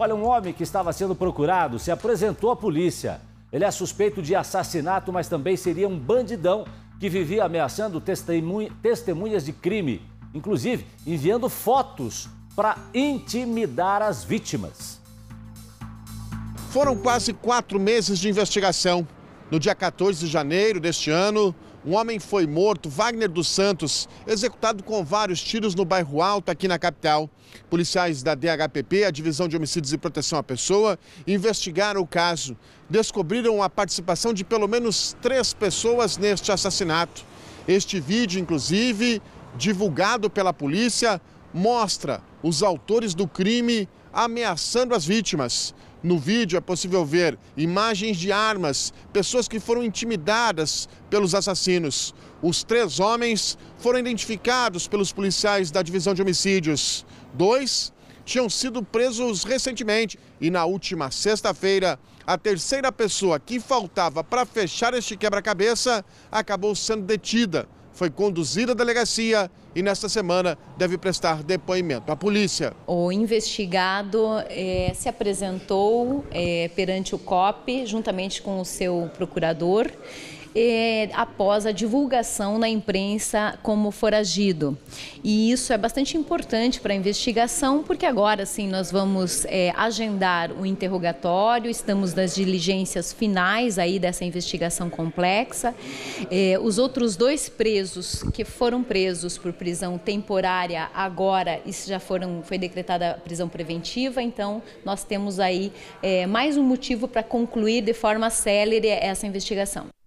Olha, um homem que estava sendo procurado se apresentou à polícia. Ele é suspeito de assassinato, mas também seria um bandidão que vivia ameaçando testemunhas de crime, inclusive enviando fotos para intimidar as vítimas. Foram quase quatro meses de investigação. No dia 14 de janeiro deste ano, um homem foi morto, Wagner dos Santos, executado com vários tiros no bairro Alto, aqui na capital. Policiais da DHPP, a Divisão de Homicídios e Proteção à Pessoa, investigaram o caso. Descobriram a participação de pelo menos três pessoas neste assassinato. Este vídeo, inclusive, divulgado pela polícia, mostra os autores do crime ameaçando as vítimas. No vídeo é possível ver imagens de armas, pessoas que foram intimidadas pelos assassinos. Os três homens foram identificados pelos policiais da divisão de homicídios. Dois tinham sido presos recentemente e na última sexta-feira, a terceira pessoa que faltava para fechar este quebra-cabeça acabou sendo detida foi conduzida à delegacia e nesta semana deve prestar depoimento à polícia. O investigado eh, se apresentou eh, perante o COP, juntamente com o seu procurador eh, após a divulgação na imprensa como foragido. E isso é bastante importante para a investigação, porque agora sim nós vamos eh, agendar o interrogatório, estamos nas diligências finais aí dessa investigação complexa. Eh, os outros dois presos que foram presos por prisão temporária agora, isso já foram, foi decretada prisão preventiva, então nós temos aí mais um motivo para concluir de forma célere essa investigação.